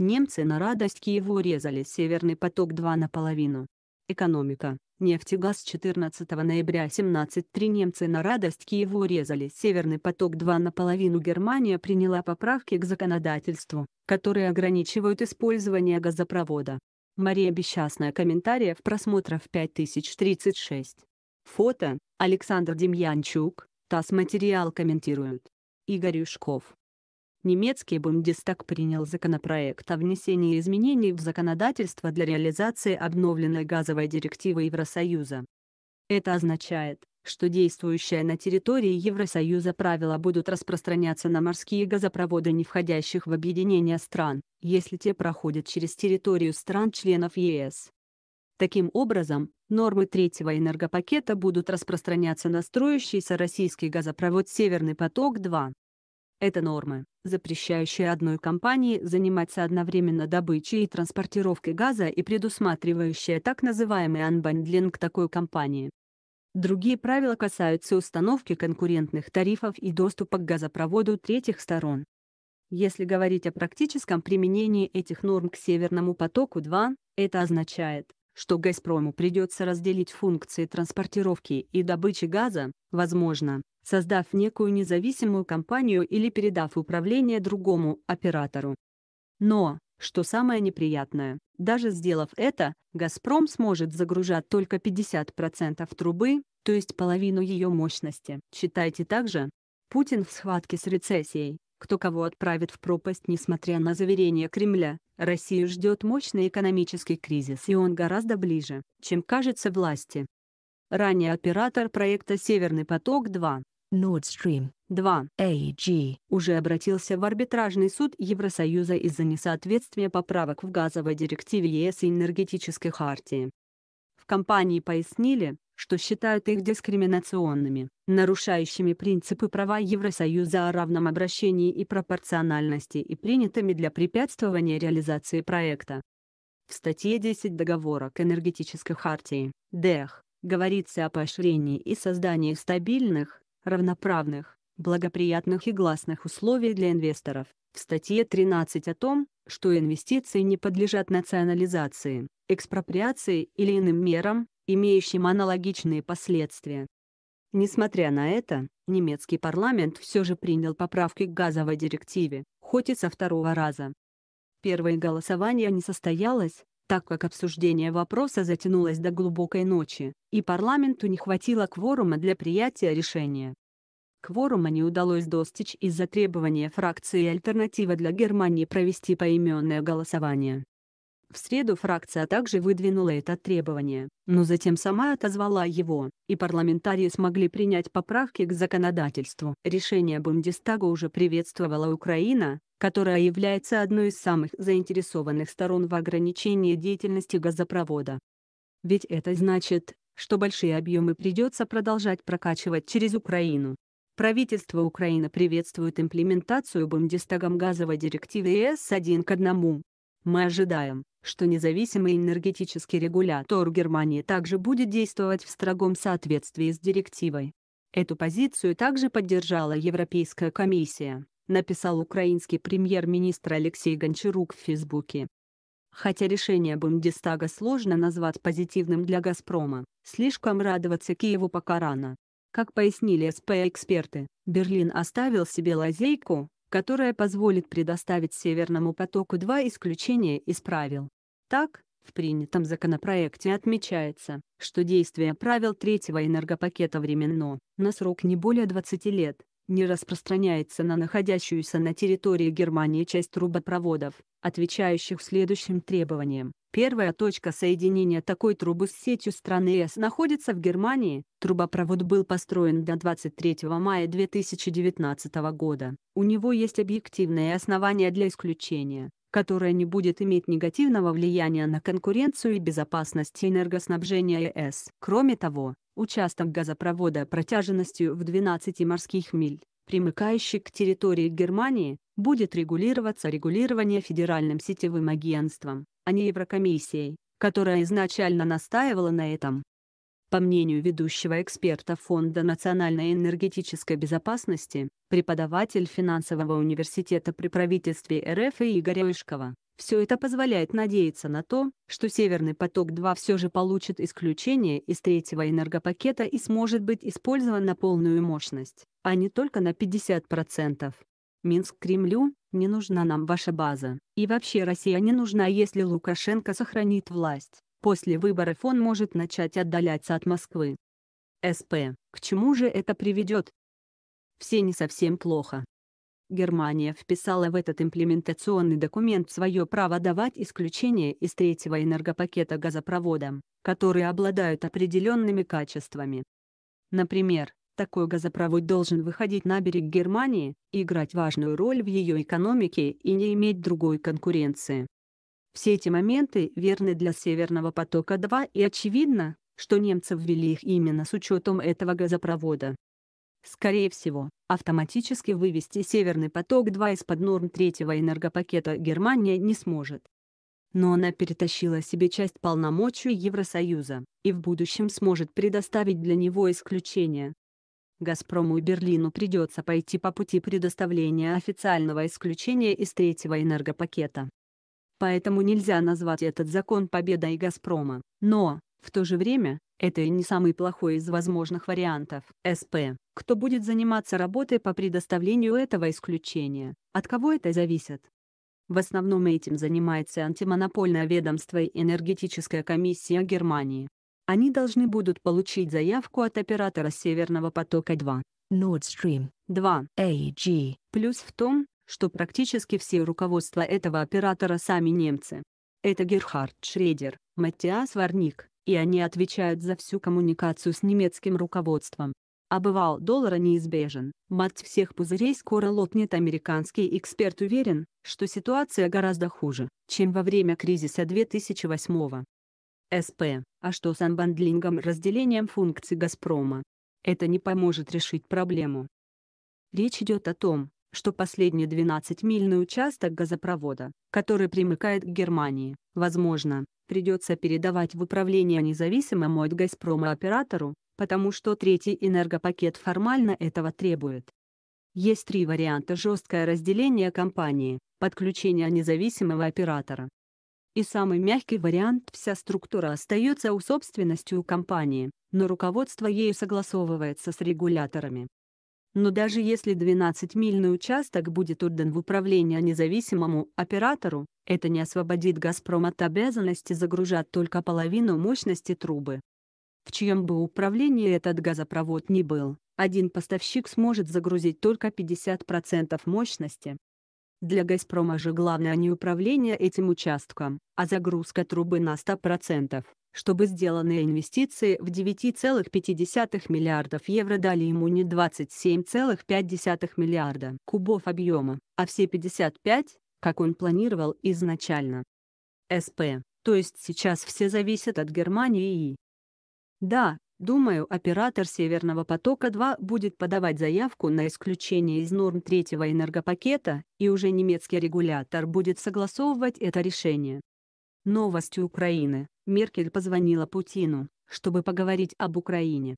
Немцы на радость Киеву резали «Северный поток-2» наполовину. Экономика. Нефть и газ 14 ноября 17.3 немцы на радость Киеву резали «Северный поток-2» наполовину Германия приняла поправки к законодательству, которые ограничивают использование газопровода. Мария Бесчастная в просмотров 5036. Фото, Александр Демьянчук, ТАСС материал комментирует. Игорь Юшков. Немецкий Бундестаг принял законопроект о внесении изменений в законодательство для реализации обновленной газовой директивы Евросоюза. Это означает, что действующие на территории Евросоюза правила будут распространяться на морские газопроводы не входящих в объединение стран, если те проходят через территорию стран-членов ЕС. Таким образом, нормы третьего энергопакета будут распространяться на строящийся российский газопровод «Северный поток-2». Это нормы, запрещающие одной компании заниматься одновременно добычей и транспортировкой газа и предусматривающие так называемый анбандлинг такой компании. Другие правила касаются установки конкурентных тарифов и доступа к газопроводу третьих сторон. Если говорить о практическом применении этих норм к Северному потоку-2, это означает, что «Газпрому» придется разделить функции транспортировки и добычи газа, возможно, создав некую независимую компанию или передав управление другому оператору. Но, что самое неприятное, даже сделав это, «Газпром» сможет загружать только 50% трубы, то есть половину ее мощности. Читайте также, Путин в схватке с рецессией, кто кого отправит в пропасть несмотря на заверения Кремля, Россию ждет мощный экономический кризис и он гораздо ближе, чем кажется власти. Ранее оператор проекта «Северный поток-2» Nordstream 2 AG уже обратился в арбитражный суд Евросоюза из-за несоответствия поправок в газовой директиве ЕС и энергетической хартии. В компании пояснили, что считают их дискриминационными, нарушающими принципы права Евросоюза о равном обращении и пропорциональности и принятыми для препятствования реализации проекта. В статье 10 договора к энергетической хартии, ДЭХ, говорится о поощрении и создании стабильных, равноправных, благоприятных и гласных условий для инвесторов. В статье 13 о том, что инвестиции не подлежат национализации, экспроприации или иным мерам, имеющим аналогичные последствия. Несмотря на это, немецкий парламент все же принял поправки к газовой директиве, хоть и со второго раза. Первое голосование не состоялось, так как обсуждение вопроса затянулось до глубокой ночи, и парламенту не хватило кворума для приятия решения. Кворума не удалось достичь из-за требования фракции «Альтернатива для Германии» провести поименное голосование. В среду фракция также выдвинула это требование, но затем сама отозвала его, и парламентарии смогли принять поправки к законодательству. Решение Бундестага уже приветствовала Украина, которая является одной из самых заинтересованных сторон в ограничении деятельности газопровода. Ведь это значит, что большие объемы придется продолжать прокачивать через Украину. Правительство Украины приветствует имплементацию Бундестагом газовой директивы ЕС 1 к 1, мы ожидаем, что независимый энергетический регулятор Германии также будет действовать в строгом соответствии с директивой. Эту позицию также поддержала Европейская комиссия, написал украинский премьер-министр Алексей Гончарук в Фейсбуке. Хотя решение Бундестага сложно назвать позитивным для «Газпрома», слишком радоваться Киеву пока рано. Как пояснили СП-эксперты, Берлин оставил себе лазейку, которая позволит предоставить Северному потоку два исключения из правил. Так, в принятом законопроекте отмечается, что действие правил третьего энергопакета временно, на срок не более 20 лет, не распространяется на находящуюся на территории Германии часть трубопроводов, отвечающих следующим требованиям. Первая точка соединения такой трубы с сетью страны С находится в Германии. Трубопровод был построен до 23 мая 2019 года. У него есть объективные основания для исключения, которое не будет иметь негативного влияния на конкуренцию и безопасность энергоснабжения ЕС. Кроме того, участок газопровода протяженностью в 12 морских миль примыкающих к территории Германии, будет регулироваться регулирование Федеральным сетевым агентством, а не Еврокомиссией, которая изначально настаивала на этом. По мнению ведущего эксперта Фонда национальной энергетической безопасности, преподаватель финансового университета при правительстве РФ Игоря Ишкова, все это позволяет надеяться на то, что «Северный поток-2» все же получит исключение из третьего энергопакета и сможет быть использован на полную мощность, а не только на 50%. Минск Кремлю, не нужна нам ваша база. И вообще Россия не нужна, если Лукашенко сохранит власть. После выборов он может начать отдаляться от Москвы. СП. К чему же это приведет? Все не совсем плохо. Германия вписала в этот имплементационный документ свое право давать исключения из третьего энергопакета газопроводам, которые обладают определенными качествами. Например, такой газопровод должен выходить на берег Германии, играть важную роль в ее экономике и не иметь другой конкуренции. Все эти моменты верны для Северного потока-2 и очевидно, что немцы ввели их именно с учетом этого газопровода скорее всего, автоматически вывести «Северный поток-2» из-под норм третьего энергопакета Германия не сможет. Но она перетащила себе часть полномочий Евросоюза и в будущем сможет предоставить для него исключение. «Газпрому» и «Берлину» придется пойти по пути предоставления официального исключения из третьего энергопакета. Поэтому нельзя назвать этот закон победой «Газпрома», но, в то же время, это и не самый плохой из возможных вариантов. СП. Кто будет заниматься работой по предоставлению этого исключения? От кого это зависит? В основном этим занимается антимонопольное ведомство и энергетическая комиссия Германии. Они должны будут получить заявку от оператора Северного потока-2. Nord Stream 2 AG. Плюс в том, что практически все руководства этого оператора сами немцы. Это Герхард Шредер, Маттиас Варник, и они отвечают за всю коммуникацию с немецким руководством. Обывал бывал доллара неизбежен. Мать всех пузырей скоро лопнет американский эксперт уверен, что ситуация гораздо хуже, чем во время кризиса 2008 -го. СП. А что с анбандлингом разделением функций «Газпрома»? Это не поможет решить проблему. Речь идет о том, что последний 12-мильный участок газопровода, который примыкает к Германии, возможно, придется передавать в управление независимому от «Газпрома» оператору, потому что третий энергопакет формально этого требует. Есть три варианта жесткое разделение компании, подключение независимого оператора. И самый мягкий вариант – вся структура остается у собственностью компании, но руководство ею согласовывается с регуляторами. Но даже если 12-мильный участок будет отдан в управление независимому оператору, это не освободит «Газпром» от обязанности загружать только половину мощности трубы. В чьем бы управлении этот газопровод ни был, один поставщик сможет загрузить только 50% мощности. Для «Газпрома» же главное не управление этим участком, а загрузка трубы на 100% чтобы сделанные инвестиции в 9,5 миллиардов евро дали ему не 27,5 миллиарда кубов объема, а все 55, как он планировал изначально. СП, то есть сейчас все зависят от Германии и... Да, думаю, оператор «Северного потока-2» будет подавать заявку на исключение из норм третьего энергопакета, и уже немецкий регулятор будет согласовывать это решение. Новость Украины Меркель позвонила Путину, чтобы поговорить об Украине.